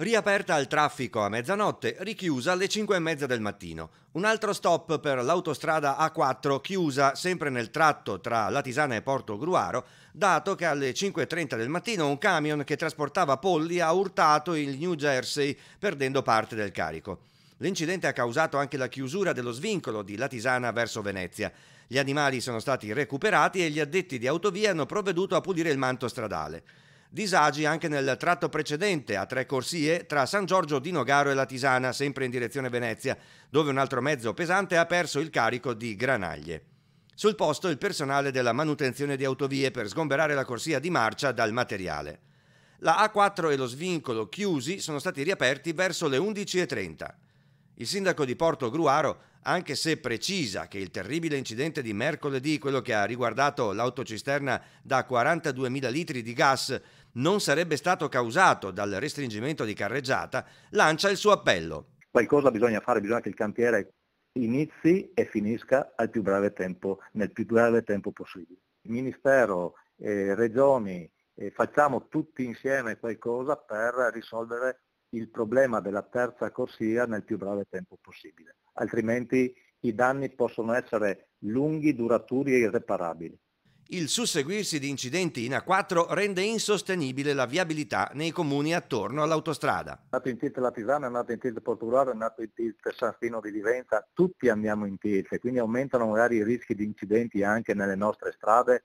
Riaperta al traffico a mezzanotte, richiusa alle 5.30 del mattino. Un altro stop per l'autostrada A4 chiusa sempre nel tratto tra Latisana e Porto Gruaro, dato che alle 5.30 del mattino un camion che trasportava polli ha urtato il New Jersey perdendo parte del carico. L'incidente ha causato anche la chiusura dello svincolo di Latisana verso Venezia. Gli animali sono stati recuperati e gli addetti di autovia hanno provveduto a pulire il manto stradale. Disagi anche nel tratto precedente a tre corsie tra San Giorgio di Nogaro e la Tisana, sempre in direzione Venezia, dove un altro mezzo pesante ha perso il carico di granaglie. Sul posto il personale della manutenzione di autovie per sgomberare la corsia di marcia dal materiale. La A4 e lo svincolo chiusi sono stati riaperti verso le 11.30. Il sindaco di Porto Gruaro, anche se precisa che il terribile incidente di mercoledì, quello che ha riguardato l'autocisterna da 42.000 litri di gas, non sarebbe stato causato dal restringimento di carreggiata, lancia il suo appello. Qualcosa bisogna fare, bisogna che il cantiere inizi e finisca più tempo, nel più breve tempo possibile. Ministero, eh, Regioni, eh, facciamo tutti insieme qualcosa per risolvere il problema della terza corsia nel più breve tempo possibile, altrimenti i danni possono essere lunghi, duraturi e irreparabili. Il susseguirsi di incidenti in A4 rende insostenibile la viabilità nei comuni attorno all'autostrada. Nato in tilt la nato in tilt Portogallo, nato in tilt San Fino di Livenza, tutti andiamo in tilt, quindi aumentano magari i rischi di incidenti anche nelle nostre strade